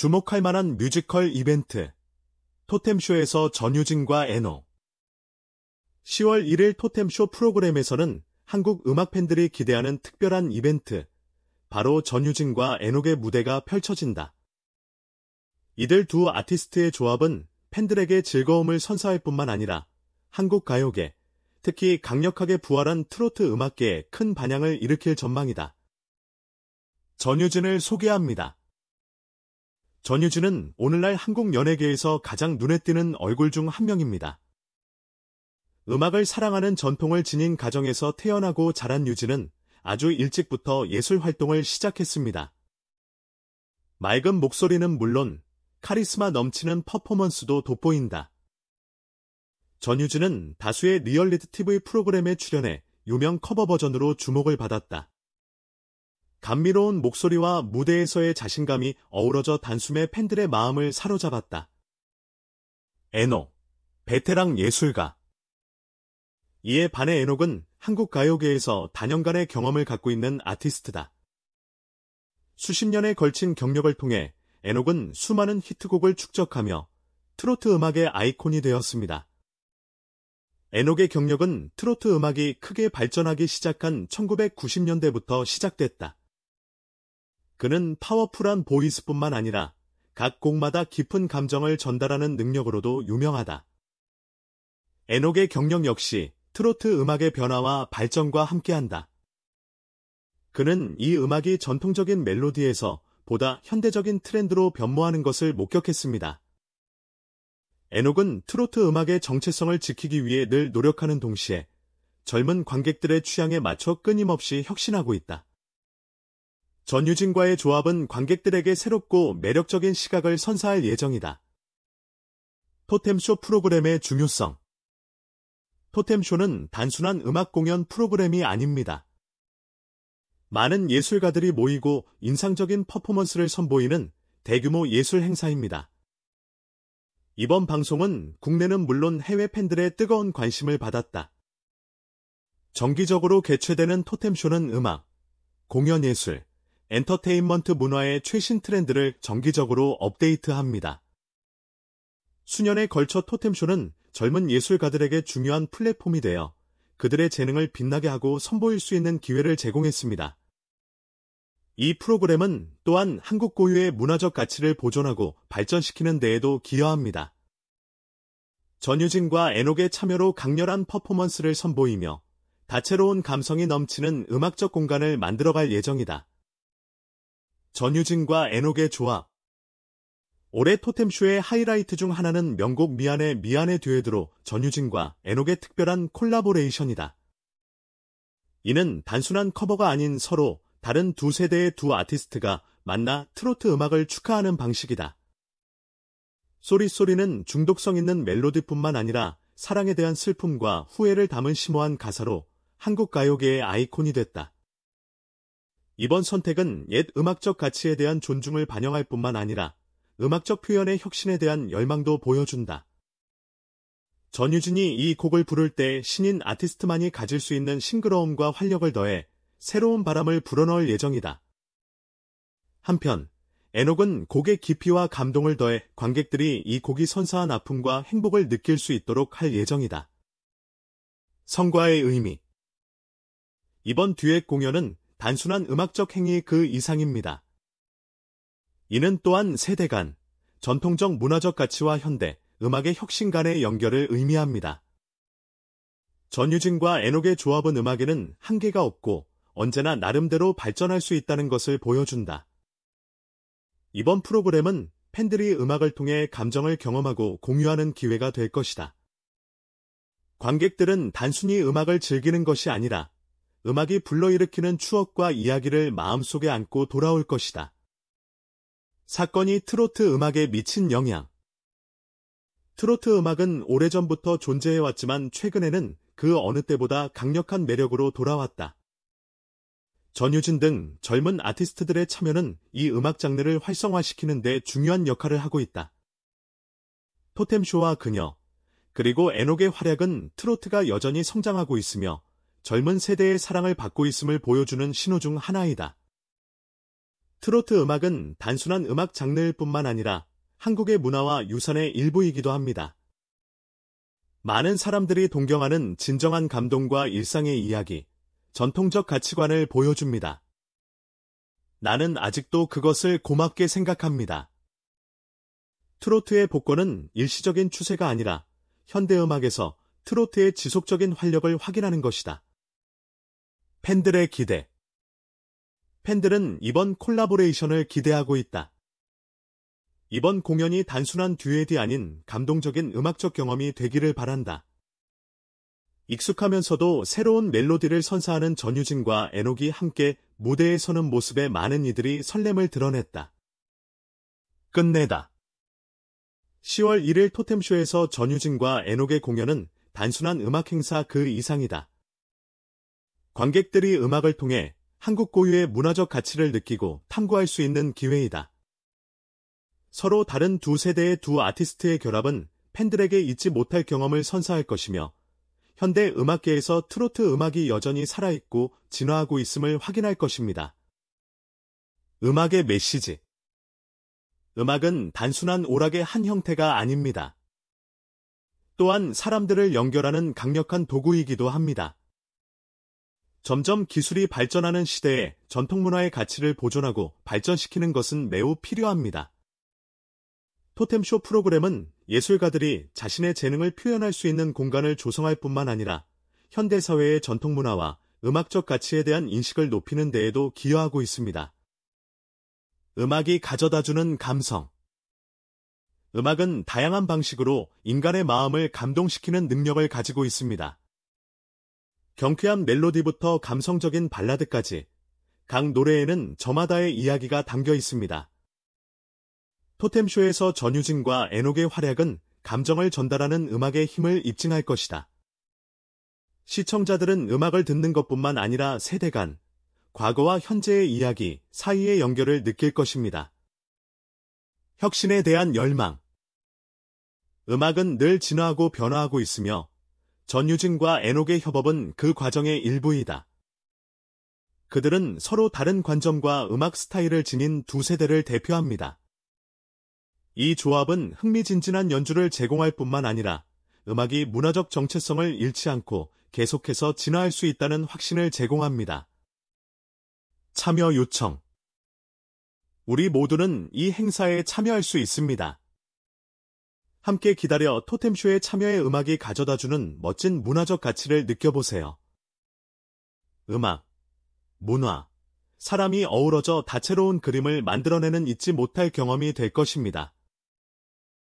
주목할 만한 뮤지컬 이벤트 토템쇼에서 전유진과 애노 10월 1일 토템쇼 프로그램에서는 한국 음악 팬들이 기대하는 특별한 이벤트 바로 전유진과 애녹의 무대가 펼쳐진다. 이들 두 아티스트의 조합은 팬들에게 즐거움을 선사할 뿐만 아니라 한국 가요계, 특히 강력하게 부활한 트로트 음악계에 큰 반향을 일으킬 전망이다. 전유진을 소개합니다. 전유진은 오늘날 한국 연예계에서 가장 눈에 띄는 얼굴 중 한 명입니다. 음악을 사랑하는 전통을 지닌 가정에서 태어나고 자란 유진은 아주 일찍부터 예술 활동을 시작했습니다. 맑은 목소리는 물론 카리스마 넘치는 퍼포먼스도 돋보인다. 전유진은 다수의 리얼리티 TV 프로그램에 출연해 유명 커버 버전으로 주목을 받았다. 감미로운 목소리와 무대에서의 자신감이 어우러져 단숨에 팬들의 마음을 사로잡았다. 에녹, 베테랑 예술가 이에 반해 에녹은 한국 가요계에서 단연간의 경험을 갖고 있는 아티스트다. 수십 년에 걸친 경력을 통해 에녹은 수많은 히트곡을 축적하며 트로트 음악의 아이콘이 되었습니다. 에녹의 경력은 트로트 음악이 크게 발전하기 시작한 1990년대부터 시작됐다. 그는 파워풀한 보이스뿐만 아니라 각 곡마다 깊은 감정을 전달하는 능력으로도 유명하다. 에녹의 경력 역시 트로트 음악의 변화와 발전과 함께한다. 그는 이 음악이 전통적인 멜로디에서 보다 현대적인 트렌드로 변모하는 것을 목격했습니다. 에녹은 트로트 음악의 정체성을 지키기 위해 늘 노력하는 동시에 젊은 관객들의 취향에 맞춰 끊임없이 혁신하고 있다. 전유진과의 조합은 관객들에게 새롭고 매력적인 시각을 선사할 예정이다. 토템쇼 프로그램의 중요성 토템쇼는 단순한 음악 공연 프로그램이 아닙니다. 많은 예술가들이 모이고 인상적인 퍼포먼스를 선보이는 대규모 예술 행사입니다. 이번 방송은 국내는 물론 해외 팬들의 뜨거운 관심을 받았다. 정기적으로 개최되는 토템쇼는 음악, 공연예술, 엔터테인먼트 문화의 최신 트렌드를 정기적으로 업데이트합니다. 수년에 걸쳐 토템쇼는 젊은 예술가들에게 중요한 플랫폼이 되어 그들의 재능을 빛나게 하고 선보일 수 있는 기회를 제공했습니다. 이 프로그램은 또한 한국 고유의 문화적 가치를 보존하고 발전시키는 데에도 기여합니다. 전유진과 에녹의 참여로 강렬한 퍼포먼스를 선보이며 다채로운 감성이 넘치는 음악적 공간을 만들어갈 예정이다. 전유진과 에녹의 조합. 올해 토템쇼의 하이라이트 중 하나는 명곡 미안의미안의 듀엣으로 전유진과 에녹의 특별한 콜라보레이션이다. 이는 단순한 커버가 아닌 서로 다른 두 세대의 두 아티스트가 만나 트로트 음악을 축하하는 방식이다. 쏘리쏘리는 중독성 있는 멜로디뿐만 아니라 사랑에 대한 슬픔과 후회를 담은 심오한 가사로 한국 가요계의 아이콘이 됐다. 이번 선택은 옛 음악적 가치에 대한 존중을 반영할 뿐만 아니라 음악적 표현의 혁신에 대한 열망도 보여준다. 전유진이 이 곡을 부를 때 신인 아티스트만이 가질 수 있는 싱그러움과 활력을 더해 새로운 바람을 불어넣을 예정이다. 한편 에녹은 곡의 깊이와 감동을 더해 관객들이 이 곡이 선사한 아픔과 행복을 느낄 수 있도록 할 예정이다. 성과의 의미 이번 듀엣 공연은 단순한 음악적 행위 그 이상입니다. 이는 또한 세대 간, 전통적 문화적 가치와 현대, 음악의 혁신 간의 연결을 의미합니다. 전유진과 에녹의 조합은 음악에는 한계가 없고 언제나 나름대로 발전할 수 있다는 것을 보여준다. 이번 프로그램은 팬들이 음악을 통해 감정을 경험하고 공유하는 기회가 될 것이다. 관객들은 단순히 음악을 즐기는 것이 아니라 음악이 불러일으키는 추억과 이야기를 마음속에 안고 돌아올 것이다. 사건이 트로트 음악에 미친 영향 트로트 음악은 오래전부터 존재해왔지만 최근에는 그 어느 때보다 강력한 매력으로 돌아왔다. 전유진 등 젊은 아티스트들의 참여는 이 음악 장르를 활성화시키는 데 중요한 역할을 하고 있다. 토템쇼와 그녀, 그리고 에녹의 활약은 트로트가 여전히 성장하고 있으며 젊은 세대의 사랑을 받고 있음을 보여주는 신호 중 하나이다. 트로트 음악은 단순한 음악 장르일 뿐만 아니라 한국의 문화와 유산의 일부이기도 합니다. 많은 사람들이 동경하는 진정한 감동과 일상의 이야기, 전통적 가치관을 보여줍니다. 나는 아직도 그것을 고맙게 생각합니다. 트로트의 복권은 일시적인 추세가 아니라 현대음악에서 트로트의 지속적인 활력을 확인하는 것이다. 팬들의 기대 팬들은 이번 콜라보레이션을 기대하고 있다. 이번 공연이 단순한 듀엣이 아닌 감동적인 음악적 경험이 되기를 바란다. 익숙하면서도 새로운 멜로디를 선사하는 전유진과 에녹이 함께 무대에 서는 모습에 많은 이들이 설렘을 드러냈다. 끝내다. 10월 1일 토템쇼에서 전유진과 에녹의 공연은 단순한 음악 행사 그 이상이다. 관객들이 음악을 통해 한국 고유의 문화적 가치를 느끼고 탐구할 수 있는 기회이다. 서로 다른 두 세대의 두 아티스트의 결합은 팬들에게 잊지 못할 경험을 선사할 것이며 현대 음악계에서 트로트 음악이 여전히 살아있고 진화하고 있음을 확인할 것입니다. 음악의 메시지 음악은 단순한 오락의 한 형태가 아닙니다. 또한 사람들을 연결하는 강력한 도구이기도 합니다. 점점 기술이 발전하는 시대에 전통문화의 가치를 보존하고 발전시키는 것은 매우 필요합니다. 토템쇼 프로그램은 예술가들이 자신의 재능을 표현할 수 있는 공간을 조성할 뿐만 아니라 현대사회의 전통문화와 음악적 가치에 대한 인식을 높이는 데에도 기여하고 있습니다. 음악이 가져다주는 감성 음악은 다양한 방식으로 인간의 마음을 감동시키는 능력을 가지고 있습니다. 경쾌한 멜로디부터 감성적인 발라드까지 각 노래에는 저마다의 이야기가 담겨 있습니다. 토템쇼에서 전유진과 에녹의 활약은 감정을 전달하는 음악의 힘을 입증할 것이다. 시청자들은 음악을 듣는 것뿐만 아니라 세대 간, 과거와 현재의 이야기 사이의 연결을 느낄 것입니다. 혁신에 대한 열망 음악은 늘 진화하고 변화하고 있으며 전유진과 에녹의 협업은 그 과정의 일부이다. 그들은 서로 다른 관점과 음악 스타일을 지닌 두 세대를 대표합니다. 이 조합은 흥미진진한 연주를 제공할 뿐만 아니라 음악이 문화적 정체성을 잃지 않고 계속해서 진화할 수 있다는 확신을 제공합니다. 참여 요청 우리 모두는 이 행사에 참여할 수 있습니다. 함께 기다려 토템쇼에 참여해 음악이 가져다주는 멋진 문화적 가치를 느껴보세요. 음악, 문화, 사람이 어우러져 다채로운 그림을 만들어내는 잊지 못할 경험이 될 것입니다.